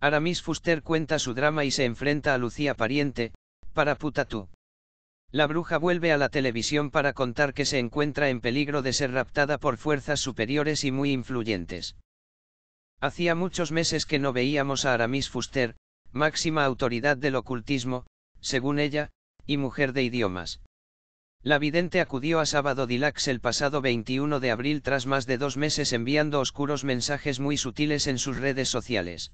Aramis Fuster cuenta su drama y se enfrenta a Lucía Pariente, para Putatú. La bruja vuelve a la televisión para contar que se encuentra en peligro de ser raptada por fuerzas superiores y muy influyentes. Hacía muchos meses que no veíamos a Aramis Fuster, máxima autoridad del ocultismo, según ella, y mujer de idiomas. La vidente acudió a Sábado Dilax el pasado 21 de abril tras más de dos meses enviando oscuros mensajes muy sutiles en sus redes sociales.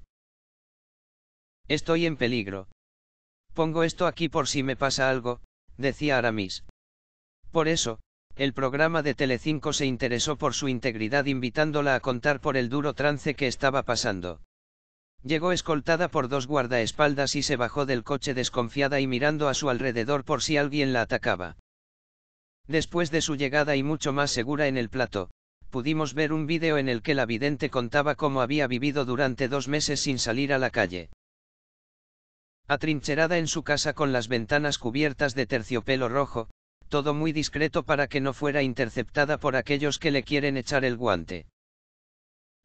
Estoy en peligro. Pongo esto aquí por si me pasa algo, decía Aramis. Por eso, el programa de Telecinco se interesó por su integridad invitándola a contar por el duro trance que estaba pasando. Llegó escoltada por dos guardaespaldas y se bajó del coche desconfiada y mirando a su alrededor por si alguien la atacaba. Después de su llegada y mucho más segura en el plato, pudimos ver un vídeo en el que la vidente contaba cómo había vivido durante dos meses sin salir a la calle atrincherada en su casa con las ventanas cubiertas de terciopelo rojo, todo muy discreto para que no fuera interceptada por aquellos que le quieren echar el guante.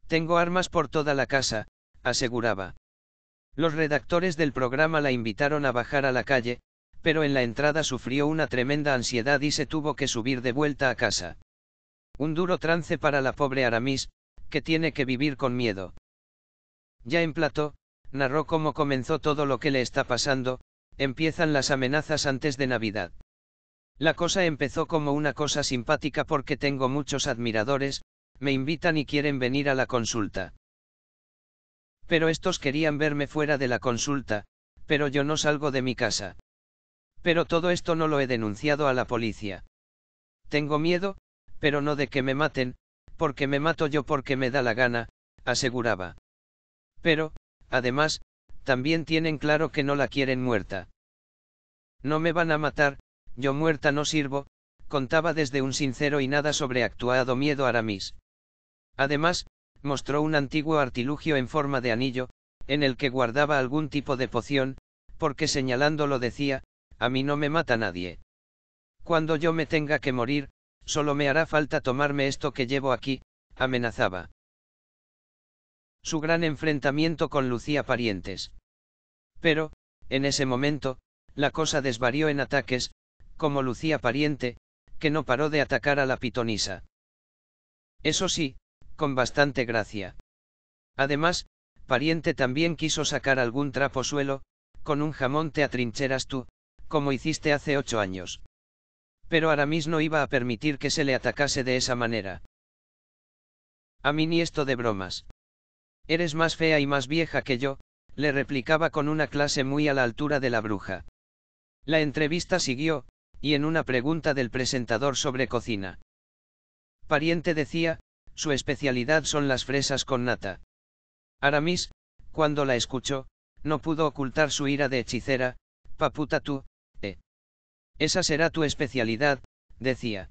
Tengo armas por toda la casa, aseguraba. Los redactores del programa la invitaron a bajar a la calle, pero en la entrada sufrió una tremenda ansiedad y se tuvo que subir de vuelta a casa. Un duro trance para la pobre Aramis, que tiene que vivir con miedo. Ya en emplató, Narró cómo comenzó todo lo que le está pasando, empiezan las amenazas antes de Navidad. La cosa empezó como una cosa simpática porque tengo muchos admiradores, me invitan y quieren venir a la consulta. Pero estos querían verme fuera de la consulta, pero yo no salgo de mi casa. Pero todo esto no lo he denunciado a la policía. Tengo miedo, pero no de que me maten, porque me mato yo porque me da la gana, aseguraba. Pero, Además, también tienen claro que no la quieren muerta. No me van a matar, yo muerta no sirvo, contaba desde un sincero y nada sobreactuado miedo Aramis. Además, mostró un antiguo artilugio en forma de anillo, en el que guardaba algún tipo de poción, porque señalándolo decía, a mí no me mata nadie. Cuando yo me tenga que morir, solo me hará falta tomarme esto que llevo aquí, amenazaba su gran enfrentamiento con Lucía Parientes. Pero, en ese momento, la cosa desvarió en ataques, como Lucía Pariente, que no paró de atacar a la pitonisa. Eso sí, con bastante gracia. Además, Pariente también quiso sacar algún trapo suelo, con un jamón te atrincheras tú, como hiciste hace ocho años. Pero Aramis no iba a permitir que se le atacase de esa manera. A mí ni esto de bromas. Eres más fea y más vieja que yo, le replicaba con una clase muy a la altura de la bruja. La entrevista siguió, y en una pregunta del presentador sobre cocina. Pariente decía, su especialidad son las fresas con nata. Aramis, cuando la escuchó, no pudo ocultar su ira de hechicera, paputa tú, eh. Esa será tu especialidad, decía.